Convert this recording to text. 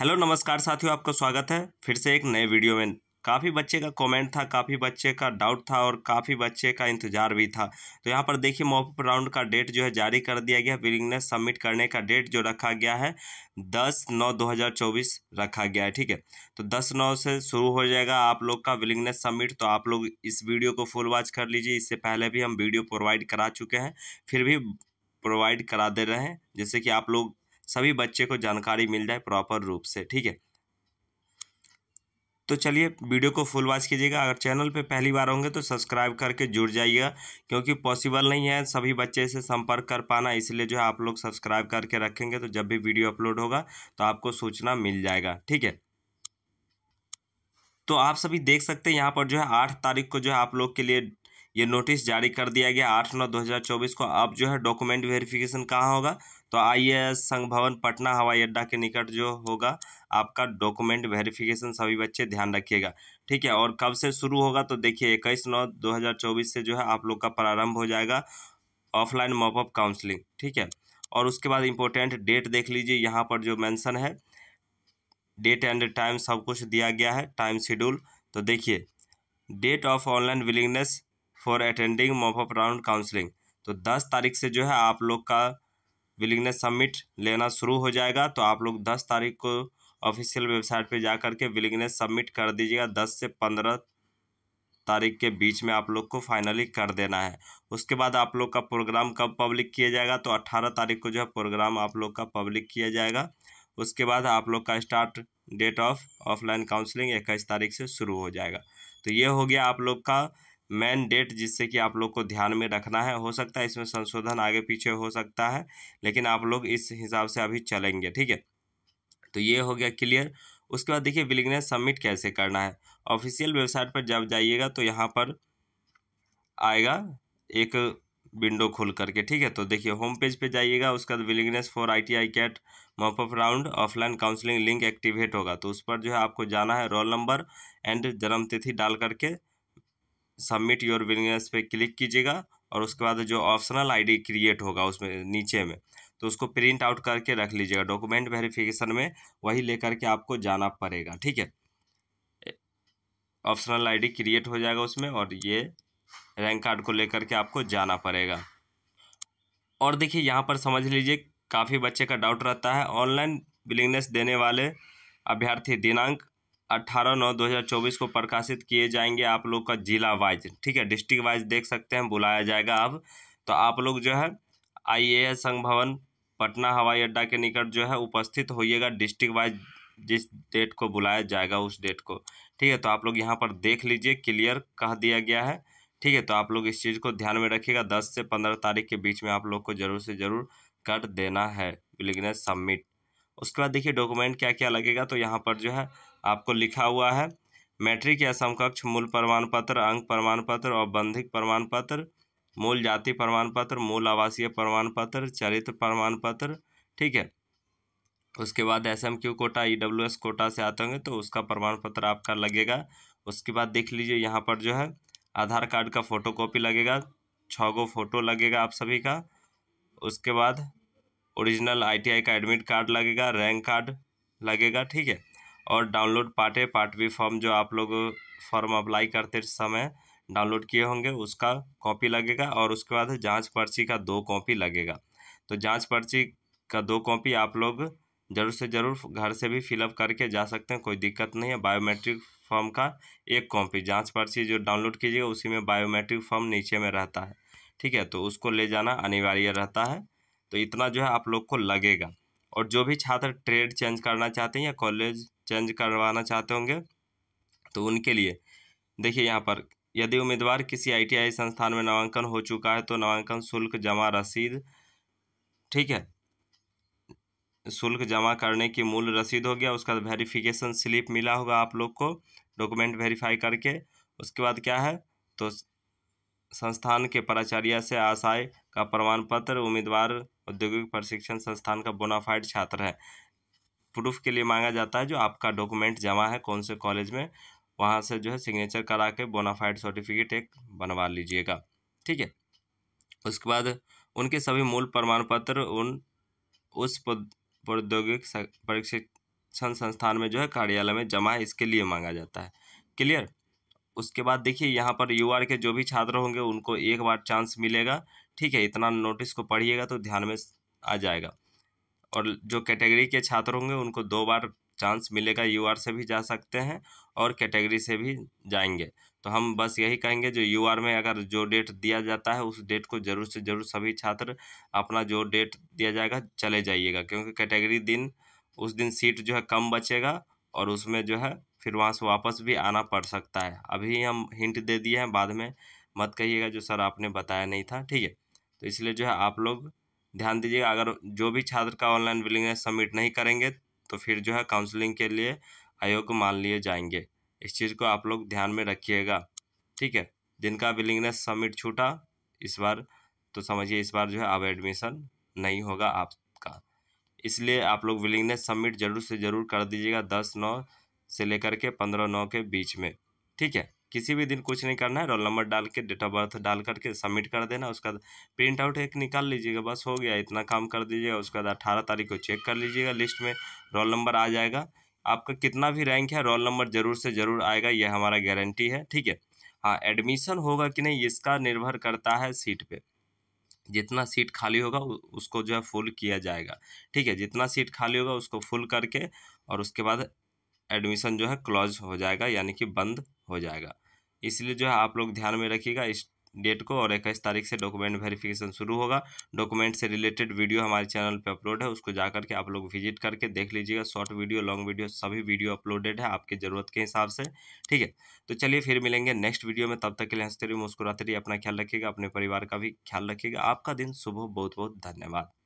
hello नमस्कार साथियों आपका स्वागत है फिर से एक नए वीडियो में काफ़ी बच्चे का कमेंट था काफ़ी बच्चे का डाउट था और काफ़ी बच्चे का इंतजार भी था तो यहाँ पर देखिए मॉपअप राउंड का डेट जो है जारी कर दिया गया बिलिंग ने सबमिट करने का डेट जो रखा गया है दस नौ दो हज़ार चौबीस रखा गया है ठीक है तो दस नौ से शुरू हो जाएगा आप लोग का विलिंगनेस सबमिट तो आप लोग इस वीडियो को फुल वॉच कर लीजिए इससे पहले भी हम वीडियो प्रोवाइड करा चुके हैं फिर भी प्रोवाइड करा दे रहे हैं जैसे कि आप लोग सभी बच्चे को जानकारी मिल जाए प्रॉपर रूप से ठीक है तो चलिए वीडियो को फुल वॉच कीजिएगा अगर चैनल पे पहली बार होंगे तो सब्सक्राइब करके जुड़ जाइएगा क्योंकि पॉसिबल नहीं है सभी बच्चे से संपर्क कर पाना इसलिए जो है आप लोग सब्सक्राइब करके रखेंगे तो जब भी वीडियो अपलोड होगा तो आपको सूचना मिल जाएगा ठीक है तो आप सभी देख सकते हैं यहाँ पर जो है आठ तारीख को जो है आप लोग के लिए ये नोटिस जारी कर दिया गया आठ नौ दो हज़ार चौबीस को अब जो है डॉक्यूमेंट वेरिफिकेशन कहाँ होगा तो आइए संघ भवन पटना हवाई अड्डा के निकट जो होगा आपका डॉक्यूमेंट वेरिफिकेशन सभी बच्चे ध्यान रखिएगा ठीक है और कब से शुरू होगा तो देखिए इक्कीस नौ दो हज़ार चौबीस से जो है आप लोग का प्रारंभ हो जाएगा ऑफलाइन मॉपअप काउंसलिंग ठीक है और उसके बाद इम्पोर्टेंट डेट देख लीजिए यहाँ पर जो मैंसन है डेट एंड टाइम सब कुछ दिया गया है टाइम शेड्यूल तो देखिए date of online willingness for attending mop up round counselling तो दस तारीख से जो है आप लोग का विलिंगनेस सबमिट लेना शुरू हो जाएगा तो आप लोग दस तारीख को ऑफिशियल वेबसाइट पे जा कर के विलिंगनेस सबमिट कर दीजिएगा दस से पंद्रह तारीख के बीच में आप लोग को फाइनली कर देना है उसके बाद आप लोग का प्रोग्राम कब पब्लिक किया जाएगा तो अट्ठारह तारीख को जो है प्रोग्राम आप लोग का पब्लिक किया जाएगा उसके बाद आप लोग का start date of offline counselling इक्कीस तारीख से शुरू हो जाएगा तो ये हो गया आप लोग का मैन डेट जिससे कि आप लोग को ध्यान में रखना है हो सकता है इसमें संशोधन आगे पीछे हो सकता है लेकिन आप लोग इस हिसाब से अभी चलेंगे ठीक है तो ये हो गया क्लियर उसके बाद देखिए बिलिंगनेस सबमिट कैसे करना है ऑफिशियल वेबसाइट पर जब जाइएगा तो यहाँ पर आएगा एक विंडो खोल करके ठीक है तो देखिए होम पेज पे जाइएगा उसका willingness for I T I cut off round offline counselling link activate होगा तो उस पर जो है आपको जाना है रोल नंबर एंड जन्मतिथि डाल करके सबमिट योर विलिंगनेस पे क्लिक कीजिएगा और उसके बाद जो ऑप्शनल आईडी क्रिएट होगा उसमें नीचे में तो उसको प्रिंट आउट करके रख लीजिएगा डॉक्यूमेंट वेरिफिकेशन में वही लेकर के आपको जाना पड़ेगा ठीक है ऑप्शनल आईडी क्रिएट हो जाएगा उसमें और ये रैंक कार्ड को लेकर के आपको जाना पड़ेगा और देखिए यहाँ पर समझ लीजिए काफ़ी बच्चे का डाउट रहता है ऑनलाइन बिलिंगनेस देने वाले अभ्यर्थी दिनांक अट्ठारह नौ दो हज़ार चौबीस को प्रकाशित किए जाएंगे आप लोग का जिला वाइज ठीक है डिस्ट्रिक्ट वाइज देख सकते हैं बुलाया जाएगा अब तो आप लोग जो है आई ए एस संघ भवन पटना हवाई अड्डा के निकट जो है उपस्थित होइएगा डिस्ट्रिक्ट वाइज जिस डेट को बुलाया जाएगा उस डेट को ठीक है तो आप लोग यहाँ पर देख लीजिए क्लियर कह दिया गया है ठीक है तो आप लोग इस चीज़ को ध्यान में रखिएगा दस से पंद्रह तारीख के बीच में आप लोग को ज़रूर से ज़रूर कर देना है विलिगनेस सबमिट उसके बाद देखिए डॉक्यूमेंट क्या क्या लगेगा तो यहाँ पर जो है आपको लिखा हुआ है मैट्रिक या समकक्ष मूल प्रमाण पत्र अंक प्रमाण पत्र और बंधिक प्रमाण पत्र मूल जाति प्रमाण पत्र मूल आवासीय प्रमाण पत्र चरित्र प्रमाण पत्र ठीक है उसके बाद S M Q quota E W S quota से आते होंगे तो उसका प्रमाण पत्र आपका लगेगा उसके बाद देख लीजिए यहाँ पर जो है आधार कार्ड का फ़ोटो कॉपी लगेगा छः गो फोटो लगेगा आप सभी का उसके बाद ओरिजिनल आईटीआई का एडमिट कार्ड लगेगा रैंक कार्ड लगेगा ठीक है और download part A part B form जो आप लोग फॉर्म अप्लाई करते समय डाउनलोड किए होंगे उसका कॉपी लगेगा और उसके बाद जांच पर्ची का दो कॉपी लगेगा तो जांच पर्ची का दो कॉपी आप लोग ज़रूर से ज़रूर घर से भी फिलअप करके जा सकते हैं कोई दिक्कत नहीं है बायोमेट्रिक फॉर्म का एक कॉपी जांच पर्ची जो डाउनलोड कीजिएगा उसी में बायोमेट्रिक फॉर्म नीचे में रहता है ठीक है तो उसको ले जाना अनिवार्य रहता है तो इतना जो है आप लोग को लगेगा और जो भी छात्र ट्रेड चेंज करना चाहते हैं या कॉलेज चेंज करवाना चाहते होंगे तो उनके लिए देखिए यहाँ पर यदि उम्मीदवार किसी आईटीआई संस्थान में नामांकन हो चुका है तो नामांकन शुल्क जमा रसीद ठीक है शुल्क जमा करने की मूल रसीद हो गया उसका वेरिफिकेशन स्लिप मिला होगा आप लोग को डॉक्यूमेंट वेरीफाई करके उसके बाद क्या है तो संस्थान के प्राचार्य से आशाय का प्रमाण पत्र उम्मीदवार औद्योगिक प्रशिक्षण संस्थान का बोनाफाइड छात्र है प्रूफ के लिए मांगा जाता है जो आपका डॉक्यूमेंट जमा है कौन से कॉलेज में वहाँ से जो है सिग्नेचर करा के बोनाफाइड सर्टिफिकेट एक बनवा लीजिएगा ठीक है उसके बाद उनके सभी मूल प्रमाण पत्र उन उस प्रौद्योगिक प्रशिक्षण संस्थान में जो है कार्यालय में जमा है इसके लिए मांगा जाता है क्लियर उसके बाद देखिए यहाँ पर यू के जो भी छात्र होंगे उनको एक बार चांस मिलेगा ठीक है इतना नोटिस को पढ़िएगा तो ध्यान में आ जाएगा और जो कैटेगरी के छात्र होंगे उनको दो बार चांस मिलेगा यू से भी जा सकते हैं और कैटेगरी से भी जाएंगे तो हम बस यही कहेंगे जो यू में अगर जो डेट दिया जाता है उस डेट को ज़रूर से ज़रूर सभी छात्र अपना जो डेट दिया जाएगा चले जाइएगा क्योंकि कैटेगरी दिन उस दिन सीट जो है कम बचेगा और उसमें जो है फिर वहाँ से वापस भी आना पड़ सकता है अभी हम हिंट दे दिए हैं बाद में मत कहिएगा जो सर आपने बताया नहीं था ठीक है तो इसलिए जो है आप लोग ध्यान दीजिएगा अगर जो भी छात्र का ऑनलाइन विलिंगनेस सबमिट नहीं करेंगे तो फिर जो है काउंसलिंग के लिए अयोग्य मान लिए जाएंगे इस चीज़ को आप लोग ध्यान में रखिएगा ठीक है जिनका विलिंगनेस सबमिट छूटा इस बार तो समझिए इस बार जो है अब एडमिशन नहीं होगा आप इसलिए आप लोग विलिंगनेस सबमिट जरूर से ज़रूर कर दीजिएगा दस नौ से लेकर के पंद्रह नौ के बीच में ठीक है किसी भी दिन कुछ नहीं करना है रोल नंबर डाल के डेट ऑफ बर्थ डाल करके सबमिट कर देना उसका प्रिंट आउट एक निकाल लीजिएगा बस हो गया इतना काम कर दीजिएगा उसके बाद अठारह तारीख को चेक कर लीजिएगा लिस्ट में रोल नंबर आ जाएगा आपका कितना भी रैंक है रोल नंबर ज़रूर से ज़रूर आएगा यह हमारा गारंटी है ठीक है हाँ एडमिशन होगा कि नहीं इसका निर्भर करता है सीट पर जितना सीट खाली होगा उसको जो है फुल किया जाएगा ठीक है जितना सीट खाली होगा उसको फुल करके और उसके बाद एडमिशन जो है क्लोज हो जाएगा यानी कि बंद हो जाएगा इसलिए जो है आप लोग ध्यान में रखिएगा इस डेट को और इक्कीस तारीख से डॉक्यूमेंट वेरिफिकेशन शुरू होगा डॉक्यूमेंट से रिलेटेड वीडियो हमारे चैनल पे अपलोड है उसको जा करके आप लोग विजिट करके देख लीजिएगा शॉर्ट वीडियो लॉन्ग वीडियो सभी वीडियो अपलोडेड है आपकी ज़रूरत के हिसाब से ठीक है तो चलिए फिर मिलेंगे नेक्स्ट वीडियो में तब तक के लिए हंसते रहिए मुस्कुराते रहिए अपना ख्याल रखिएगा अपने परिवार का भी ख्याल रखिएगा आपका दिन सुबह बहुत बहुत धन्यवाद